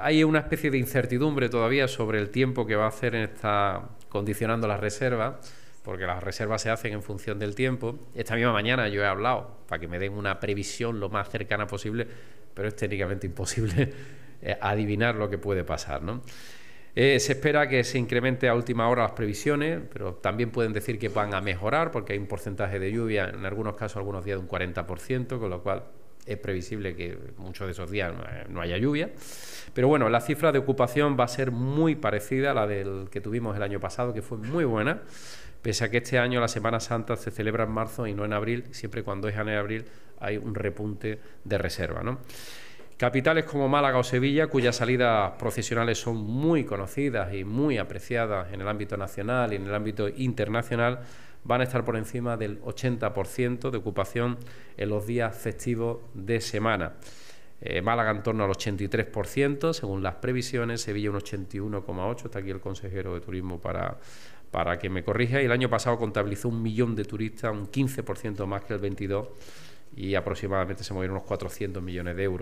hay una especie de incertidumbre todavía sobre el tiempo que va a hacer en esta condicionando las reservas, porque las reservas se hacen en función del tiempo. Esta misma mañana yo he hablado para que me den una previsión lo más cercana posible, pero es técnicamente imposible eh, adivinar lo que puede pasar, ¿no? Eh, se espera que se incremente a última hora las previsiones, pero también pueden decir que van a mejorar porque hay un porcentaje de lluvia, en algunos casos, algunos días de un 40%, con lo cual es previsible que muchos de esos días eh, no haya lluvia. Pero bueno, la cifra de ocupación va a ser muy parecida a la del que tuvimos el año pasado, que fue muy buena, pese a que este año la Semana Santa se celebra en marzo y no en abril, siempre cuando es en abril hay un repunte de reserva. Capitales como Málaga o Sevilla, cuyas salidas procesionales son muy conocidas y muy apreciadas en el ámbito nacional y en el ámbito internacional, van a estar por encima del 80% de ocupación en los días festivos de semana. Eh, Málaga en torno al 83%, según las previsiones, Sevilla un 81,8%, está aquí el consejero de turismo para, para que me corrija, y el año pasado contabilizó un millón de turistas, un 15% más que el 22, y aproximadamente se movieron unos 400 millones de euros.